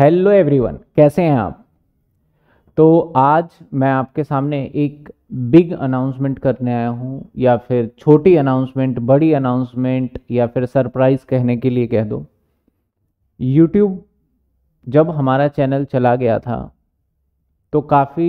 hello everyone कैसे हैं आप तो आज मैं आपके सामने एक बिग अनाउंसमेंट करने आया हूं या फिर छोटी अनाउंसमेंट बड़ी अनाउंसमेंट या फिर सरप्राइज़ कहने के लिए कह दो यूट्यूब जब हमारा चैनल चला गया था तो काफ़ी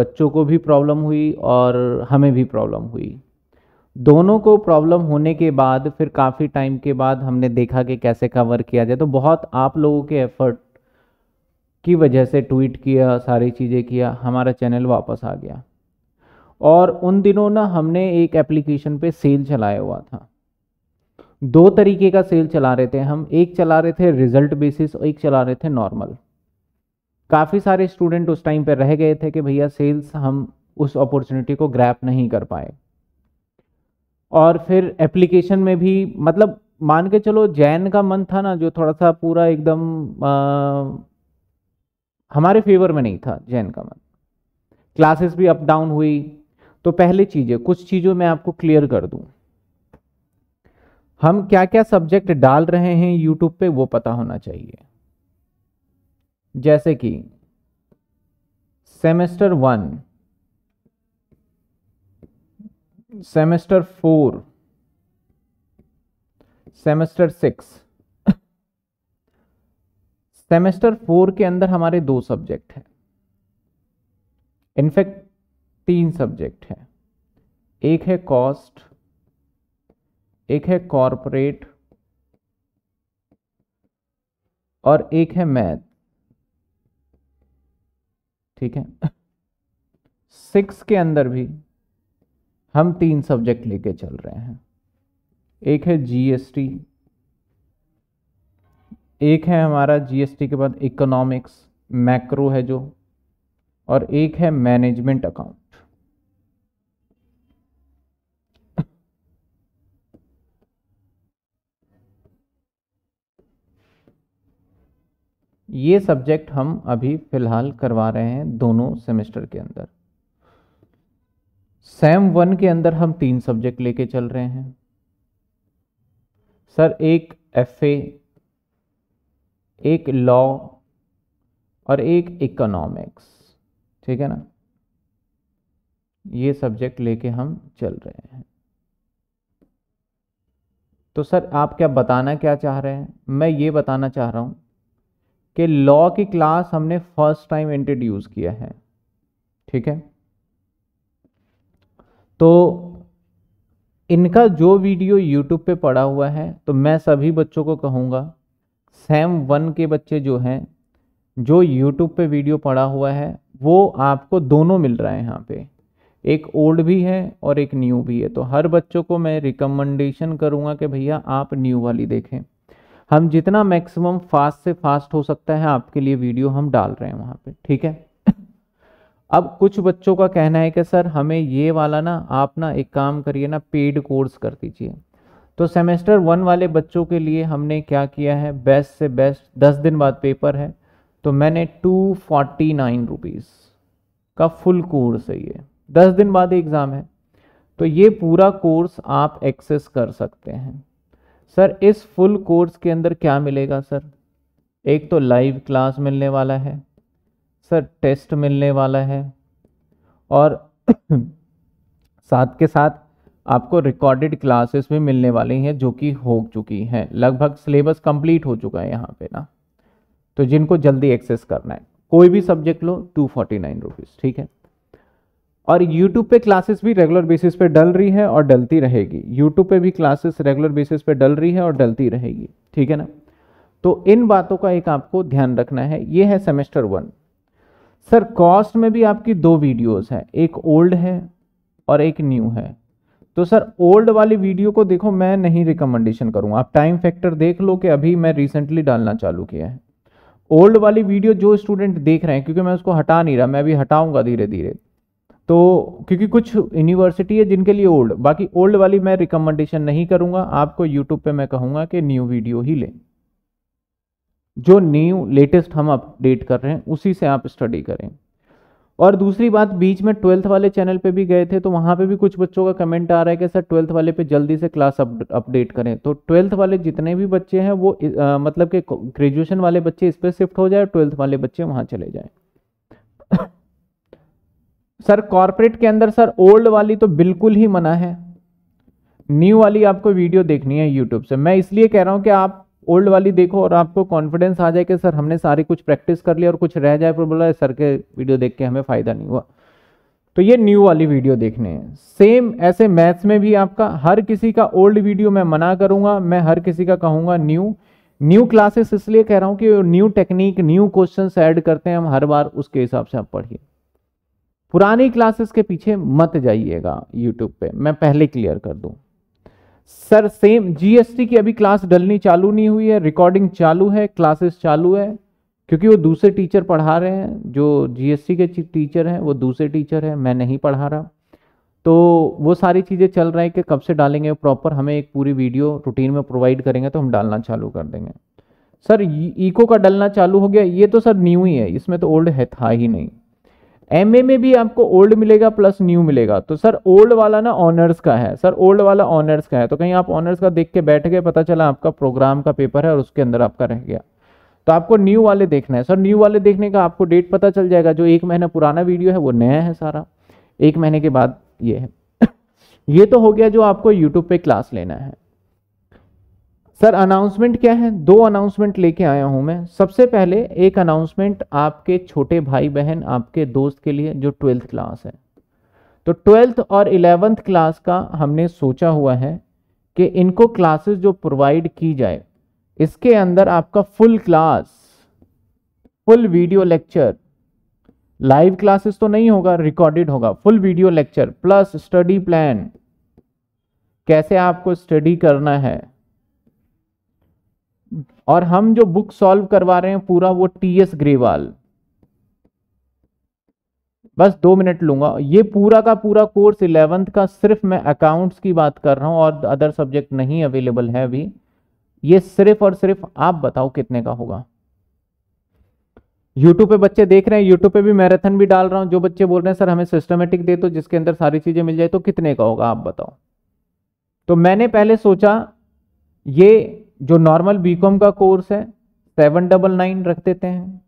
बच्चों को भी प्रॉब्लम हुई और हमें भी प्रॉब्लम हुई दोनों को प्रॉब्लम होने के बाद फिर काफ़ी टाइम के बाद हमने देखा कि कैसे कवर किया जाए तो बहुत आप लोगों के एफ़र्ट की वजह से ट्वीट किया सारी चीज़ें किया हमारा चैनल वापस आ गया और उन दिनों ना हमने एक एप्लीकेशन पे सेल चलाया हुआ था दो तरीके का सेल चला रहे थे हम एक चला रहे थे रिजल्ट बेसिस और एक चला रहे थे नॉर्मल काफ़ी सारे स्टूडेंट उस टाइम पे रह गए थे कि भैया सेल्स हम उस अपॉर्चुनिटी को ग्रैप नहीं कर पाए और फिर एप्लीकेशन में भी मतलब मान के चलो जैन का मन था ना जो थोड़ा सा पूरा एकदम हमारे फेवर में नहीं था जैन का मत क्लासेस भी अप डाउन हुई तो पहले चीज़ें कुछ चीज़ों में आपको क्लियर कर दूं हम क्या क्या सब्जेक्ट डाल रहे हैं यूट्यूब पे वो पता होना चाहिए जैसे कि semester one semester four semester six semester four के अंदर हमारे दो सब्जेक्ट हैं इनफैक्ट तीन सब्जेक्ट हैं एक है कॉस्ट एक है कॉरपोरेट और एक है मैथ ठीक है सिक्स के अंदर भी हम तीन सब्जेक्ट लेके चल रहे हैं एक है जीएसटी एक है हमारा जीएसटी के बाद इकोनॉमिक्स मैक्रो है जो और एक है मैनेजमेंट अकाउंट ये सब्जेक्ट हम अभी फिलहाल करवा रहे हैं दोनों सेमेस्टर के अंदर सेम वन के अंदर हम तीन सब्जेक्ट लेके चल रहे हैं सर एक एफ ए एक लॉ और एक इकोनॉमिक्स ठीक है ना ये सब्जेक्ट लेके हम चल रहे हैं तो सर आप क्या बताना क्या चाह रहे हैं मैं ये बताना चाह रहा हूँ कि लॉ की क्लास हमने फर्स्ट टाइम इंट्रोड्यूस किया है ठीक है तो इनका जो वीडियो यूट्यूब पे पड़ा हुआ है तो मैं सभी बच्चों को कहूँगा सेम वन के बच्चे जो हैं जो यूट्यूब पे वीडियो पढ़ा हुआ है वो आपको दोनों मिल रहा है यहाँ पे एक ओल्ड भी है और एक न्यू भी है तो हर बच्चों को मैं रिकमेंडेशन करूँगा कि भैया आप न्यू वाली देखें हम जितना मैक्सिमम फास्ट से फास्ट हो सकता है आपके लिए वीडियो हम डाल रहे हैं वहाँ पे ठीक है अब कुछ बच्चों का कहना है कि सर हमें ये वाला ना आप ना एक काम करिए ना पेड कोर्स कर दीजिए तो सेमेस्टर वन वाले बच्चों के लिए हमने क्या किया है बेस्ट से बेस्ट दस दिन बाद पेपर है तो मैंने टू फोर्टी नाइन रुपीज़ का फुल कोर्स है ये दस दिन बाद एग्ज़ाम है तो ये पूरा कोर्स आप एक्सेस कर सकते हैं सर इस फुल कोर्स के अंदर क्या मिलेगा सर एक तो लाइव क्लास मिलने वाला है सर टेस्ट मिलने वाला है और साथ के साथ आपको रिकॉर्डेड क्लासेस भी मिलने वाली हैं जो कि हो चुकी हैं लगभग सिलेबस कंप्लीट हो चुका है यहाँ पे ना तो जिनको जल्दी एक्सेस करना है कोई भी सब्जेक्ट लो टू फोर्टी नाइन रुपीज़ ठीक है और YouTube पे क्लासेस भी रेगुलर बेसिस पे डल रही है और डलती रहेगी YouTube पे भी क्लासेस रेगुलर बेसिस पे डल रही है और डलती रहेगी ठीक है ना तो इन बातों का एक आपको ध्यान रखना है ये है सेमेस्टर वन सर कॉस्ट में भी आपकी दो वीडियोस हैं एक ओल्ड है और एक न्यू है तो सर ओल्ड वाली वीडियो को देखो मैं नहीं रिकमेंडेशन करूँगा आप टाइम फैक्टर देख लो कि अभी मैं रिसेंटली डालना चालू किया है ओल्ड वाली वीडियो जो स्टूडेंट देख रहे हैं क्योंकि मैं उसको हटा नहीं रहा मैं अभी हटाऊंगा धीरे धीरे तो क्योंकि कुछ यूनिवर्सिटी है जिनके लिए ओल्ड बाकी ओल्ड वाली मैं रिकमेंडेशन नहीं करूँगा आपको यूट्यूब पे मैं कहूंगा कि न्यू वीडियो ही लें जो न्यू लेटेस्ट हम अपडेट कर रहे हैं उसी से आप स्टडी करें और दूसरी बात बीच में ट्वेल्थ वाले चैनल पे भी गए थे तो वहाँ पे भी कुछ बच्चों का कमेंट आ रहा है कि सर ट्वेल्थ वाले पे जल्दी से क्लास अपडेट करें तो ट्वेल्थ वाले जितने भी बच्चे हैं वो आ, मतलब के ग्रेजुएशन वाले बच्चे इस पर शिफ्ट हो जाए ट्वेल्थ वाले बच्चे वहाँ चले जाएँ सर कॉरपोरेट के अंदर सर ओल्ड वाली तो बिल्कुल ही मना है न्यू वाली आपको वीडियो देखनी है यूट्यूब से मैं इसलिए कह रहा हूँ कि आप ओल्ड वाली देखो और आपको कॉन्फिडेंस आ जाए कि सर हमने सारी कुछ प्रैक्टिस कर लिया और कुछ रह जाए पर बोला सर के वीडियो देख के हमें फ़ायदा नहीं हुआ तो ये न्यू वाली वीडियो देखने हैं सेम ऐसे मैथ्स में भी आपका हर किसी का ओल्ड वीडियो मैं मना करूंगा मैं हर किसी का कहूंगा न्यू न्यू क्लासेस इसलिए कह रहा हूं कि new technique new question add करते हैं हम हर बार उसके हिसाब से आप पढ़िए पुरानी क्लासेस के पीछे मत जाइएगा यूट्यूब पे मैं पहले क्लियर कर दूं सर सेम जीएसटी की अभी क्लास डलनी चालू नहीं हुई है रिकॉर्डिंग चालू है क्लासेस चालू है क्योंकि वो दूसरे टीचर पढ़ा रहे हैं जो जीएसटी के टीचर हैं वो दूसरे टीचर हैं मैं नहीं पढ़ा रहा तो वो सारी चीज़ें चल रही हैं कि कब से डालेंगे प्रॉपर हमें एक पूरी वीडियो रूटीन में प्रोवाइड करेंगे तो हम डालना चालू कर देंगे सर ईको का डलना चालू हो गया ये तो सर न्यू ही है इसमें तो ओल्ड है था ही नहीं एम ए में भी आपको ओल्ड मिलेगा प्लस न्यू मिलेगा तो सर ओल्ड वाला ना ऑनर्स का है सर ओल्ड वाला ऑनर्स का है तो कहीं आप ऑनर्स का देख के बैठ गए पता चला आपका प्रोग्राम का पेपर है और उसके अंदर आपका रह गया तो आपको न्यू वाले देखना है सर न्यू वाले देखने का आपको डेट पता चल जाएगा जो एक महीना पुराना वीडियो है वो नया है सारा एक महीने के बाद ये है ये तो हो गया जो आपको यूट्यूब पे क्लास लेना है सर अनाउंसमेंट क्या है दो अनाउंसमेंट लेके आया हूं मैं सबसे पहले एक अनाउंसमेंट आपके छोटे भाई बहन आपके दोस्त के लिए जो ट्वेल्थ क्लास है तो ट्वेल्थ और इलेवेंथ क्लास का हमने सोचा हुआ है कि इनको क्लासेस जो प्रोवाइड की जाए इसके अंदर आपका full class full video lecture live classes तो नहीं होगा रिकॉर्डेड होगा full video lecture plus study plan कैसे आपको स्टडी करना है और हम जो बुक सॉल्व करवा रहे हैं पूरा वो टी एस ग्रेवाल बस दो मिनट लूंगा ये पूरा का पूरा कोर्स इलेवेंथ का सिर्फ मैं अकाउंट्स की बात कर रहा हूं और अदर सब्जेक्ट नहीं अवेलेबल है अभी ये सिर्फ और सिर्फ आप बताओ कितने का होगा यूट्यूब पे बच्चे देख रहे हैं यूट्यूब पे भी मैराथन भी डाल रहा हूं जो बच्चे बोल रहे हैं सर हमें सिस्टमेटिक दे तो जिसके अंदर सारी चीज़ें मिल जाए तो कितने का होगा आप बताओ तो मैंने पहले सोचा ये जो नॉर्मल बीकॉम का कोर्स है सेवन डबल नाइन रख देते हैं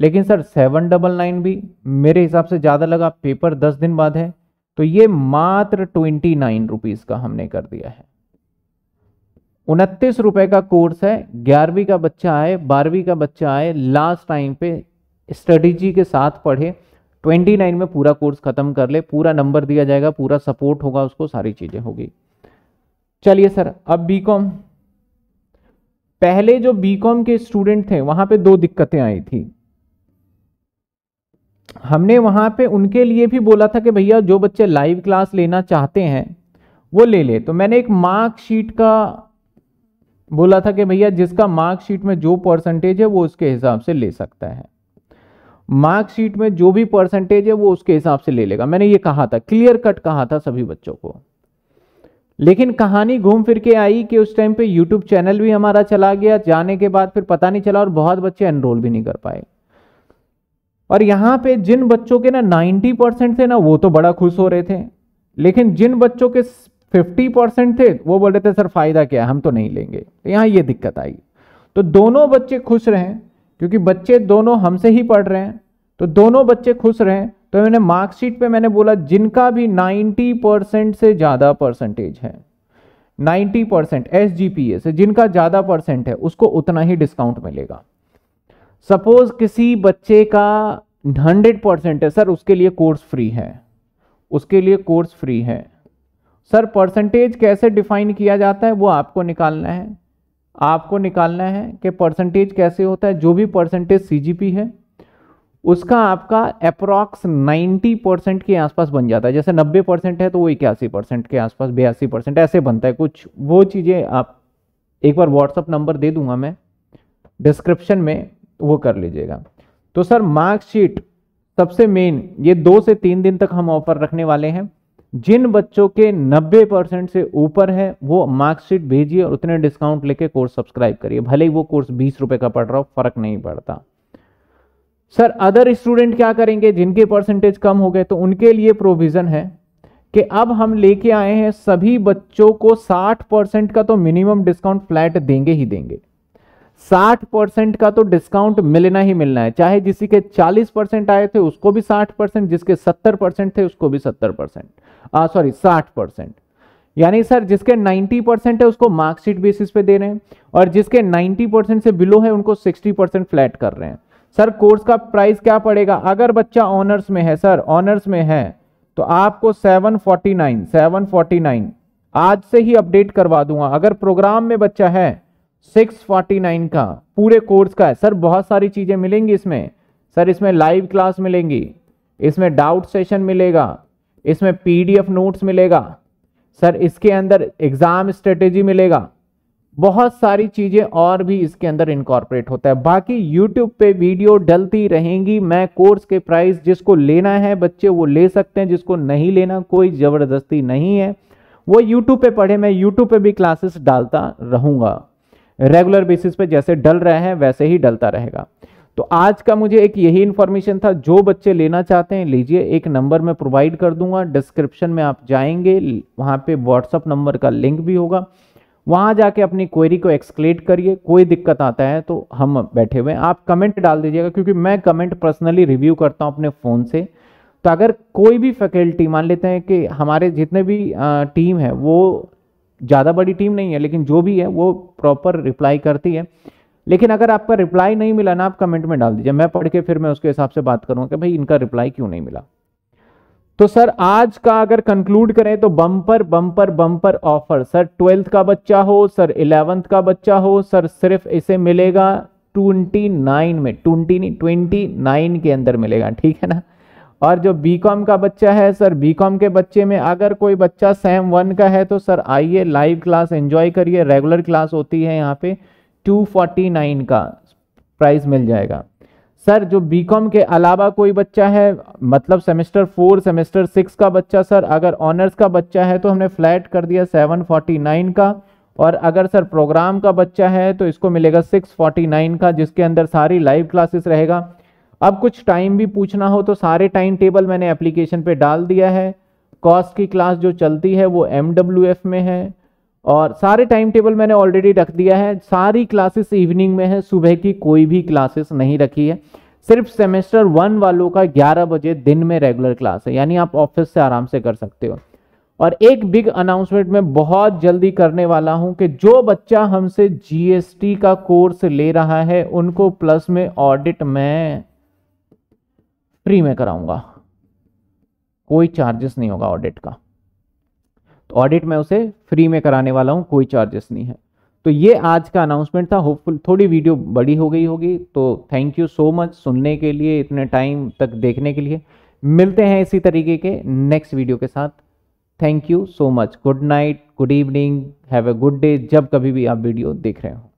लेकिन सर सेवन डबल नाइन भी मेरे हिसाब से ज़्यादा लगा पेपर दस दिन बाद है तो ये मात्र ट्वेंटी नाइन रुपीज़ का हमने कर दिया है उनतीस रुपए का कोर्स है ग्यारहवीं का बच्चा आए बारहवीं का बच्चा आए लास्ट टाइम पे स्ट्रेटी के साथ पढ़े ट्वेंटी नाइन में पूरा कोर्स ख़त्म कर ले पूरा नंबर दिया जाएगा पूरा सपोर्ट होगा उसको सारी चीज़ें होगी चलिए सर अब बी कॉम पहले जो बीकॉम के स्टूडेंट थे वहां पे दो दिक्कतें आई थी हमने वहां पे उनके लिए भी बोला था कि भैया जो बच्चे लाइव क्लास लेना चाहते हैं वो ले ले तो मैंने एक मार्कशीट का बोला था कि भैया जिसका मार्कशीट में जो परसेंटेज है वो उसके हिसाब से ले सकता है मार्कशीट में जो भी परसेंटेज है वो उसके हिसाब से ले लेगा मैंने ये कहा था क्लियर कट कहा था सभी बच्चों को लेकिन कहानी घूम फिर के आई कि उस टाइम पे यूट्यूब चैनल भी हमारा चला गया जाने के बाद फिर पता नहीं चला और बहुत बच्चे एनरोल भी नहीं कर पाए और यहाँ पे जिन बच्चों के ना 90 परसेंट थे ना वो तो बड़ा खुश हो रहे थे लेकिन जिन बच्चों के 50 परसेंट थे वो बोल रहे थे सर फायदा क्या हम तो नहीं लेंगे तो यहाँ ये दिक्कत आई तो दोनों बच्चे खुश रहें क्योंकि बच्चे दोनों हमसे ही पढ़ रहे हैं तो दोनों बच्चे खुश रहें तो मैंने मार्कशीट पे मैंने बोला जिनका भी 90 परसेंट से ज़्यादा परसेंटेज है 90 percent S G P A से जिनका ज़्यादा परसेंट है उसको उतना ही डिस्काउंट मिलेगा सपोज किसी बच्चे का 100 परसेंट है सर उसके लिए कोर्स फ्री है उसके लिए कोर्स फ्री है सर परसेंटेज कैसे डिफाइन किया जाता है वो आपको निकालना है आपको निकालना है कि परसेंटेज कैसे होता है जो भी परसेंटेज सी है उसका आपका अप्रॉक्स 90 परसेंट के आसपास बन जाता है जैसे 90 परसेंट है तो वो इक्यासी परसेंट के आसपास बयासी परसेंट ऐसे बनता है कुछ वो चीज़ें आप एक बार व्हाट्सअप नंबर दे दूंगा मैं डिस्क्रिप्शन में तो वो कर लीजिएगा तो सर मार्कशीट सबसे मेन ये दो से तीन दिन तक हम ऑफर रखने वाले हैं जिन बच्चों के 90 परसेंट से ऊपर है वो मार्कशीट भेजिए और उतने डिस्काउंट लेके कोर्स सब्सक्राइब करिए भले ही वो कोर्स बीस रुपए का पड़ रहा हो फर्क नहीं पड़ता सर अदर स्टूडेंट क्या करेंगे जिनके परसेंटेज कम हो गए तो उनके लिए प्रोविज़न है कि अब हम लेके आए हैं सभी बच्चों को 60 परसेंट का तो मिनिमम डिस्काउंट फ्लैट देंगे ही देंगे 60 परसेंट का तो डिस्काउंट मिलना ही मिलना है चाहे जिसी के 40 परसेंट आए थे उसको भी 60 परसेंट जिसके 70 परसेंट थे उसको भी 70 परसेंट सॉरी 60 परसेंट यानी सर जिसके 90 परसेंट है उसको मार्कशीट बेसिस पे दे रहे हैं और जिसके 90 परसेंट से बिलो है उनको 60 परसेंट फ्लैट कर रहे हैं सर कोर्स का प्राइस क्या पड़ेगा अगर बच्चा ऑनर्स में है सर ऑनर्स में है तो आपको 749 749 आज से ही अपडेट करवा दूंगा अगर प्रोग्राम में बच्चा है 649 का पूरे कोर्स का है सर बहुत सारी चीज़ें मिलेंगी इसमें सर इसमें लाइव क्लास मिलेंगी इसमें डाउट सेशन मिलेगा इसमें पी नोट्स मिलेगा सर इसके अंदर एग्ज़ाम स्ट्रेटेजी मिलेगा बहुत सारी चीज़ें और भी इसके अंदर इनकॉर्पोरेट होता है बाकी यूट्यूब पे वीडियो डलती रहेंगी मैं कोर्स के प्राइस जिसको लेना है बच्चे वो ले सकते हैं जिसको नहीं लेना कोई ज़बरदस्ती नहीं है वो यूट्यूब पे पढ़े मैं यूट्यूब पे भी क्लासेस डालता रहूंगा रेगुलर बेसिस पे जैसे डल रहे हैं वैसे ही डलता रहेगा तो आज का मुझे एक यही इन्फॉर्मेशन था जो बच्चे लेना चाहते हैं लीजिए एक नंबर मैं प्रोवाइड कर दूंगा डिस्क्रिप्शन में आप जाएंगे वहाँ पे व्हाट्सअप नंबर का लिंक भी होगा वहाँ जाके अपनी क्वेरी को एक्सक्लेट करिए कोई दिक्कत आता है तो हम बैठे हुए हैं आप कमेंट डाल दीजिएगा क्योंकि मैं कमेंट पर्सनली रिव्यू करता हूँ अपने फ़ोन से तो अगर कोई भी फैकल्टी मान लेते हैं कि हमारे जितने भी टीम है वो ज़्यादा बड़ी टीम नहीं है लेकिन जो भी है वो प्रॉपर रिप्लाई करती है लेकिन अगर आपका रिप्लाई नहीं मिला ना आप कमेंट में डाल दीजिए मैं पढ़ के फिर मैं उसके हिसाब से बात करूँगा कि भाई इनका रिप्लाई क्यों नहीं मिला तो सर आज का अगर कंक्लूड करें तो bumper bumper bumper offer sir twelfth का बच्चा हो सर इलेवेंथ का बच्चा हो सर सिर्फ इसे मिलेगा ट्वेंटी नाइन में ट्वेंटी ट्वेंटी नाइन के अंदर मिलेगा ठीक है ना और जो बी कॉम का बच्चा है सर बी कॉम के बच्चे में अगर कोई बच्चा सेम वन का है तो सर आइए लाइव क्लास एंजॉय करिए रेगुलर क्लास होती है यहाँ पे टू फोर्टी नाइन का प्राइस मिल जाएगा सर जो बीकॉम के अलावा कोई बच्चा है मतलब सेमेस्टर फोर सेमेस्टर सिक्स का बच्चा सर अगर ऑनर्स का बच्चा है तो हमने फ्लैट कर दिया सेवन फोर्टी नाइन का और अगर सर प्रोग्राम का बच्चा है तो इसको मिलेगा सिक्स फोर्टी नाइन का जिसके अंदर सारी लाइव क्लासेस रहेगा अब कुछ टाइम भी पूछना हो तो सारे टाइम टेबल मैंने एप्लीकेशन पर डाल दिया है कॉस्ट की क्लास जो चलती है वो एम में है और सारे टाइम टेबल मैंने ऑलरेडी रख दिया है सारी क्लासेस इवनिंग में है सुबह की कोई भी क्लासेस नहीं रखी है सिर्फ सेमेस्टर वन वालों का 11 बजे दिन में रेगुलर क्लास है यानी आप ऑफिस से आराम से कर सकते हो और एक बिग अनाउंसमेंट मैं बहुत जल्दी करने वाला हूं कि जो बच्चा हमसे जीएसटी का कोर्स ले रहा है उनको प्लस में ऑडिट में फ्री में कराऊंगा कोई चार्जेस नहीं होगा ऑडिट का तो ऑडिट मैं उसे फ्री में कराने वाला हूँ कोई चार्जेस नहीं है तो ये आज का अनाउंसमेंट था होपफुल थोड़ी वीडियो बड़ी हो गई होगी तो थैंक यू सो मच सुनने के लिए इतने टाइम तक देखने के लिए मिलते हैं इसी तरीके के नेक्स्ट वीडियो के साथ thank you so much good night good evening have a good day जब कभी भी आप वीडियो देख रहे हो